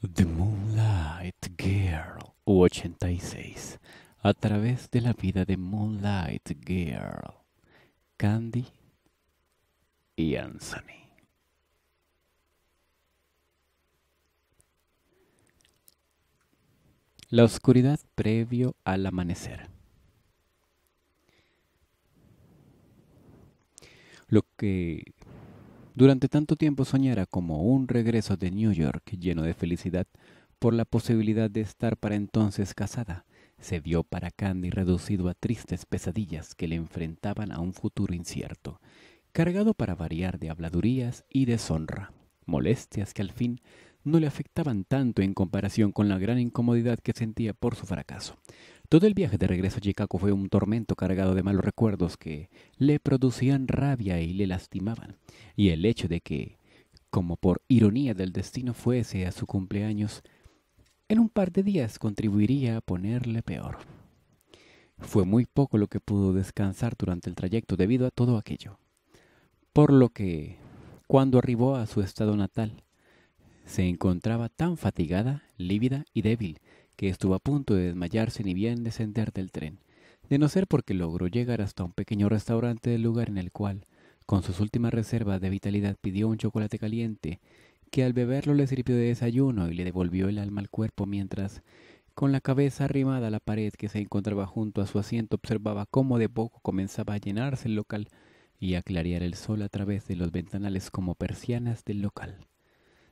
The Moonlight Girl 86 a través de la vida de Moonlight Girl, Candy y Anthony. La oscuridad previo al amanecer. Lo que durante tanto tiempo soñara como un regreso de New York lleno de felicidad por la posibilidad de estar para entonces casada. Se vio para Candy reducido a tristes pesadillas que le enfrentaban a un futuro incierto, cargado para variar de habladurías y deshonra, molestias que al fin no le afectaban tanto en comparación con la gran incomodidad que sentía por su fracaso. Todo el viaje de regreso a Chicago fue un tormento cargado de malos recuerdos que le producían rabia y le lastimaban, y el hecho de que, como por ironía del destino fuese a su cumpleaños, en un par de días contribuiría a ponerle peor. Fue muy poco lo que pudo descansar durante el trayecto debido a todo aquello. Por lo que, cuando arribó a su estado natal, se encontraba tan fatigada, lívida y débil que estuvo a punto de desmayarse ni bien descender del tren, de no ser porque logró llegar hasta un pequeño restaurante del lugar en el cual, con sus últimas reservas de vitalidad, pidió un chocolate caliente, que al beberlo le sirvió de desayuno y le devolvió el alma al cuerpo mientras, con la cabeza arrimada a la pared que se encontraba junto a su asiento, observaba cómo de poco comenzaba a llenarse el local y a clarear el sol a través de los ventanales como persianas del local.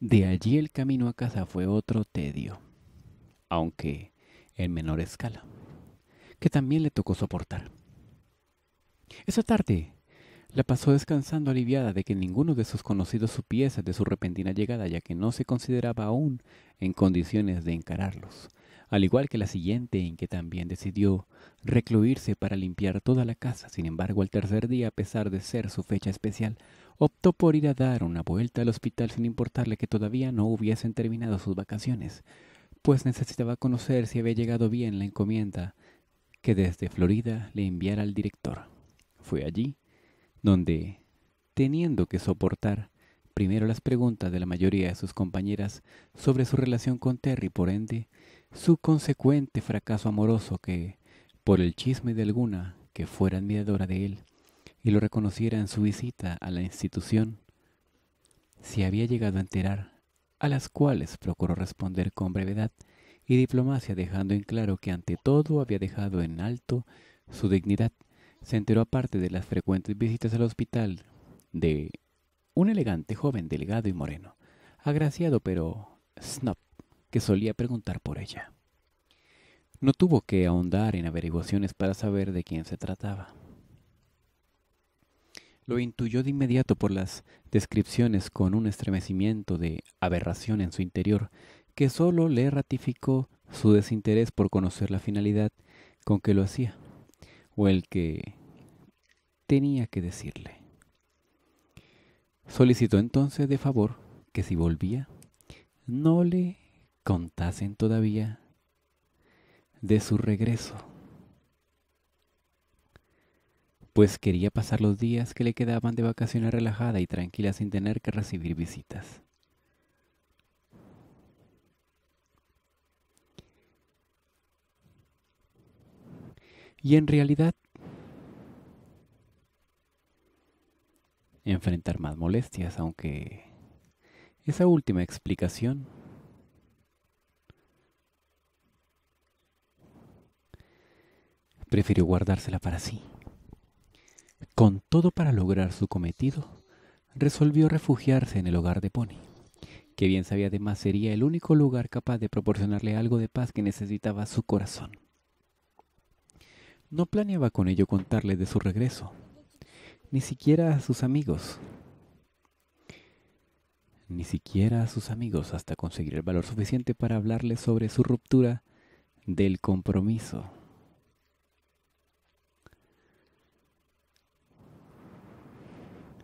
De allí el camino a casa fue otro tedio aunque en menor escala, que también le tocó soportar. Esa tarde la pasó descansando aliviada de que ninguno de sus conocidos supiese de su repentina llegada, ya que no se consideraba aún en condiciones de encararlos, al igual que la siguiente en que también decidió recluirse para limpiar toda la casa. Sin embargo, al tercer día, a pesar de ser su fecha especial, optó por ir a dar una vuelta al hospital sin importarle que todavía no hubiesen terminado sus vacaciones, pues necesitaba conocer si había llegado bien la encomienda que desde Florida le enviara al director. Fue allí donde, teniendo que soportar primero las preguntas de la mayoría de sus compañeras sobre su relación con Terry, por ende, su consecuente fracaso amoroso que, por el chisme de alguna que fuera admiradora de él y lo reconociera en su visita a la institución, se había llegado a enterar a las cuales procuró responder con brevedad y diplomacia, dejando en claro que ante todo había dejado en alto su dignidad. Se enteró aparte de las frecuentes visitas al hospital de un elegante joven delgado y moreno, agraciado pero snob, que solía preguntar por ella. No tuvo que ahondar en averiguaciones para saber de quién se trataba. Lo intuyó de inmediato por las descripciones con un estremecimiento de aberración en su interior que sólo le ratificó su desinterés por conocer la finalidad con que lo hacía o el que tenía que decirle. Solicitó entonces de favor que si volvía no le contasen todavía de su regreso pues quería pasar los días que le quedaban de vacaciones relajada y tranquila sin tener que recibir visitas. Y en realidad, enfrentar más molestias, aunque esa última explicación prefirió guardársela para sí. Con todo para lograr su cometido, resolvió refugiarse en el hogar de Pony, que bien sabía además sería el único lugar capaz de proporcionarle algo de paz que necesitaba su corazón. No planeaba con ello contarle de su regreso, ni siquiera a sus amigos. Ni siquiera a sus amigos hasta conseguir el valor suficiente para hablarle sobre su ruptura del compromiso.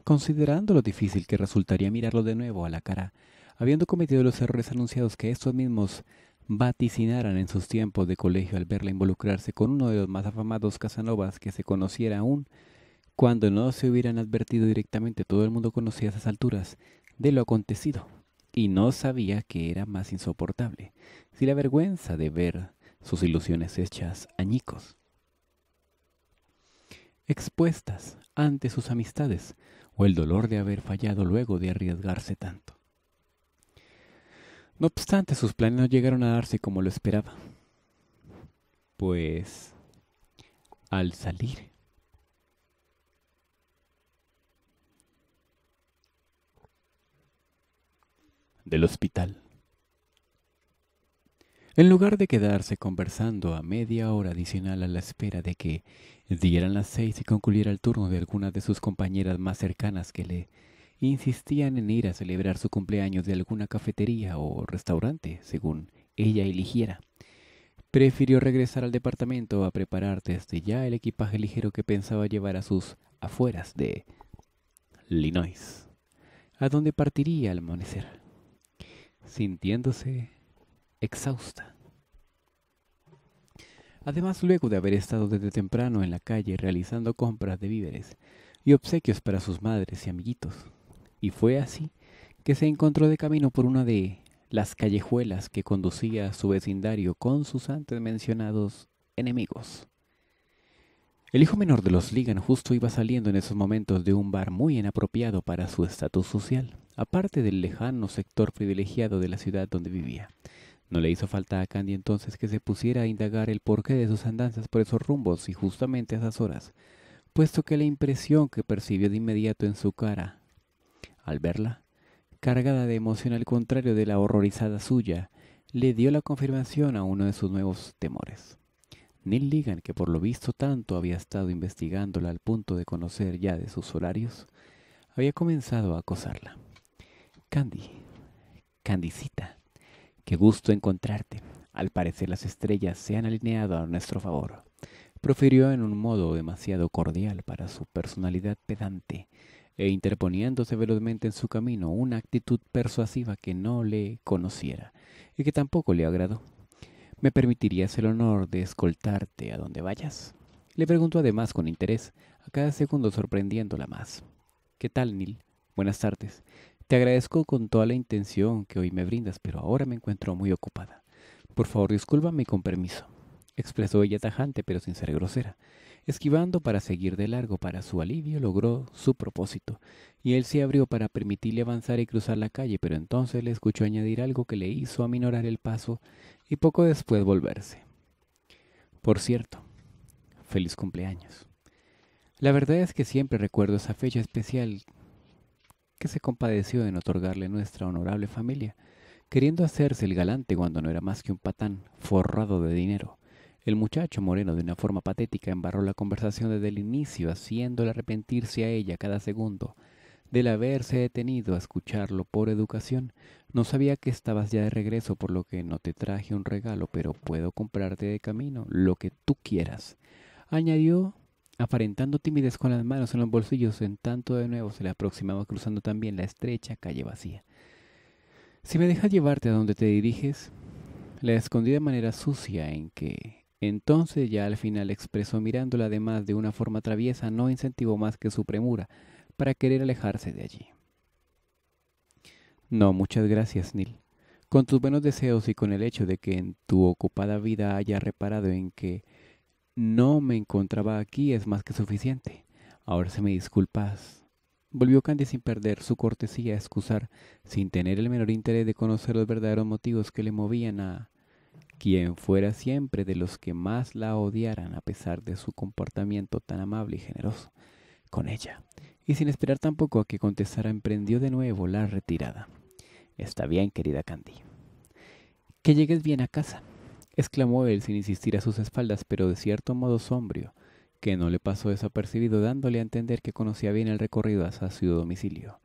Considerando lo difícil que resultaría mirarlo de nuevo a la cara, habiendo cometido los errores anunciados que estos mismos vaticinaran en sus tiempos de colegio al verla involucrarse con uno de los más afamados Casanovas que se conociera aún, cuando no se hubieran advertido directamente todo el mundo conocía a esas alturas de lo acontecido, y no sabía que era más insoportable, si la vergüenza de ver sus ilusiones hechas añicos. Expuestas ante sus amistades, o el dolor de haber fallado luego de arriesgarse tanto. No obstante, sus planes no llegaron a darse como lo esperaba, pues al salir del hospital, en lugar de quedarse conversando a media hora adicional a la espera de que Dieran las seis y concluyera el turno de alguna de sus compañeras más cercanas que le insistían en ir a celebrar su cumpleaños de alguna cafetería o restaurante, según ella eligiera. Prefirió regresar al departamento a preparar desde ya el equipaje ligero que pensaba llevar a sus afueras de Linois, a donde partiría al amanecer. Sintiéndose exhausta, Además, luego de haber estado desde temprano en la calle realizando compras de víveres y obsequios para sus madres y amiguitos. Y fue así que se encontró de camino por una de las callejuelas que conducía a su vecindario con sus antes mencionados enemigos. El hijo menor de los Ligan justo iba saliendo en esos momentos de un bar muy inapropiado para su estatus social, aparte del lejano sector privilegiado de la ciudad donde vivía. No le hizo falta a Candy entonces que se pusiera a indagar el porqué de sus andanzas por esos rumbos y justamente a esas horas, puesto que la impresión que percibió de inmediato en su cara, al verla, cargada de emoción al contrario de la horrorizada suya, le dio la confirmación a uno de sus nuevos temores. Neil Ligan, que por lo visto tanto había estado investigándola al punto de conocer ya de sus horarios, había comenzado a acosarla. Candy, Candicita, Qué gusto encontrarte. Al parecer las estrellas se han alineado a nuestro favor. Profirió en un modo demasiado cordial para su personalidad pedante e interponiéndose velozmente en su camino una actitud persuasiva que no le conociera y que tampoco le agradó. ¿Me permitirías el honor de escoltarte a donde vayas? Le preguntó además con interés, a cada segundo sorprendiéndola más. ¿Qué tal, Nil? Buenas tardes. Te agradezco con toda la intención que hoy me brindas, pero ahora me encuentro muy ocupada. Por favor, discúlpame con permiso. Expresó ella tajante, pero sin ser grosera. Esquivando para seguir de largo, para su alivio logró su propósito, y él se abrió para permitirle avanzar y cruzar la calle, pero entonces le escuchó añadir algo que le hizo aminorar el paso y poco después volverse. Por cierto, feliz cumpleaños. La verdad es que siempre recuerdo esa fecha especial que se compadeció en otorgarle nuestra honorable familia, queriendo hacerse el galante cuando no era más que un patán forrado de dinero. El muchacho moreno de una forma patética embarró la conversación desde el inicio, haciéndole arrepentirse a ella cada segundo del haberse detenido a escucharlo por educación. No sabía que estabas ya de regreso, por lo que no te traje un regalo, pero puedo comprarte de camino lo que tú quieras. Añadió aparentando timidez con las manos en los bolsillos, en tanto de nuevo se le aproximaba cruzando también la estrecha calle vacía. Si me dejas llevarte a donde te diriges, la de manera sucia en que entonces ya al final expresó mirándola además de una forma traviesa no incentivó más que su premura para querer alejarse de allí. No, muchas gracias, Neil. Con tus buenos deseos y con el hecho de que en tu ocupada vida haya reparado en que no me encontraba aquí, es más que suficiente. Ahora se me disculpas. Volvió Candy sin perder su cortesía a excusar, sin tener el menor interés de conocer los verdaderos motivos que le movían a quien fuera siempre de los que más la odiaran a pesar de su comportamiento tan amable y generoso con ella, y sin esperar tampoco a que contestara emprendió de nuevo la retirada. Está bien, querida Candy. Que llegues bien a casa exclamó él sin insistir a sus espaldas, pero de cierto modo sombrio, que no le pasó desapercibido, dándole a entender que conocía bien el recorrido hasta su domicilio.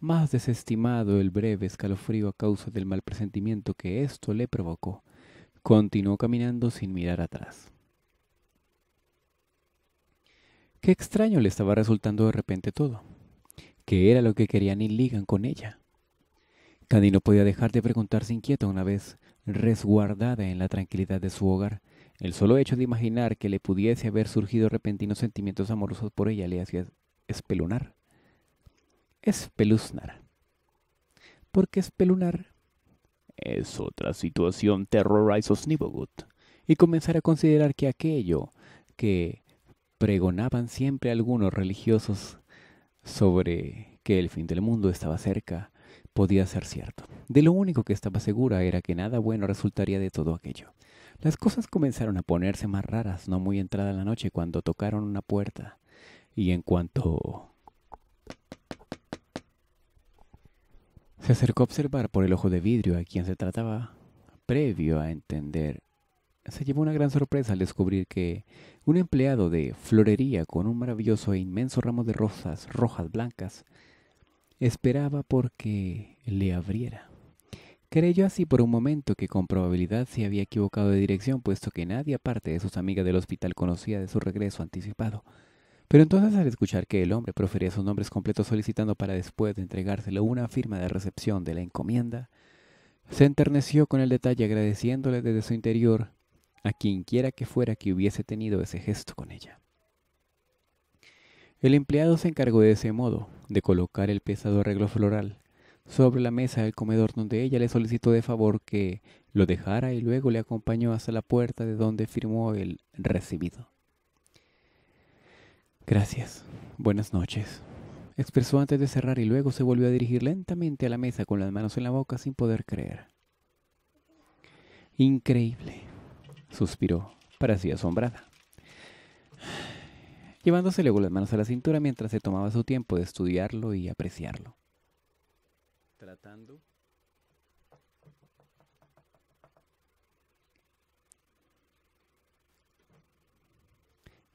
Más desestimado el breve escalofrío a causa del mal presentimiento que esto le provocó, continuó caminando sin mirar atrás. Qué extraño le estaba resultando de repente todo. ¿Qué era lo que querían y ligan con ella? Candy no podía dejar de preguntarse inquieta una vez resguardada en la tranquilidad de su hogar. El solo hecho de imaginar que le pudiese haber surgido repentinos sentimientos amorosos por ella le hacía espelunar. Espeluznar. Porque espelunar es otra situación terrorizos Nibogut, y comenzar a considerar que aquello que pregonaban siempre algunos religiosos sobre que el fin del mundo estaba cerca, podía ser cierto. De lo único que estaba segura era que nada bueno resultaría de todo aquello. Las cosas comenzaron a ponerse más raras no muy entrada la noche cuando tocaron una puerta. Y en cuanto... Se acercó a observar por el ojo de vidrio a quien se trataba, previo a entender se llevó una gran sorpresa al descubrir que un empleado de florería con un maravilloso e inmenso ramo de rosas rojas blancas Esperaba porque le abriera. Creyó así por un momento que con probabilidad se había equivocado de dirección, puesto que nadie aparte de sus amigas del hospital conocía de su regreso anticipado. Pero entonces al escuchar que el hombre profería sus nombres completos solicitando para después de entregárselo una firma de recepción de la encomienda, se enterneció con el detalle agradeciéndole desde su interior a quienquiera que fuera que hubiese tenido ese gesto con ella. El empleado se encargó de ese modo, de colocar el pesado arreglo floral sobre la mesa del comedor donde ella le solicitó de favor que lo dejara y luego le acompañó hasta la puerta de donde firmó el recibido. Gracias. Buenas noches. Expresó antes de cerrar y luego se volvió a dirigir lentamente a la mesa con las manos en la boca sin poder creer. Increíble. Suspiró. Parecía asombrada llevándose luego las manos a la cintura mientras se tomaba su tiempo de estudiarlo y apreciarlo. Tratando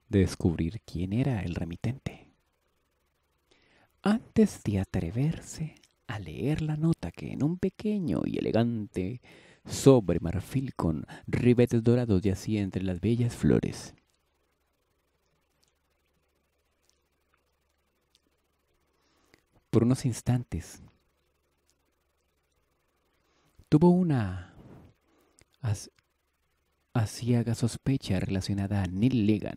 de descubrir quién era el remitente. Antes de atreverse a leer la nota que en un pequeño y elegante sobre marfil con ribetes dorados yacía entre las bellas flores, por unos instantes. Tuvo una asiaga sospecha relacionada a Neil Legan.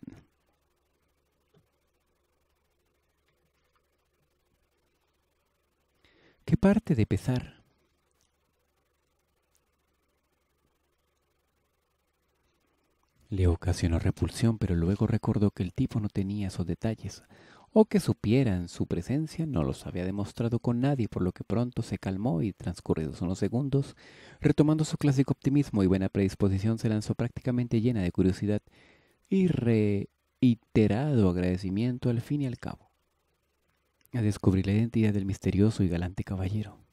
¿Qué parte de pesar? Le ocasionó repulsión, pero luego recordó que el tipo no tenía esos detalles o que supieran su presencia, no los había demostrado con nadie, por lo que pronto se calmó y, transcurridos unos segundos, retomando su clásico optimismo y buena predisposición, se lanzó prácticamente llena de curiosidad y reiterado agradecimiento al fin y al cabo a descubrir la identidad del misterioso y galante caballero.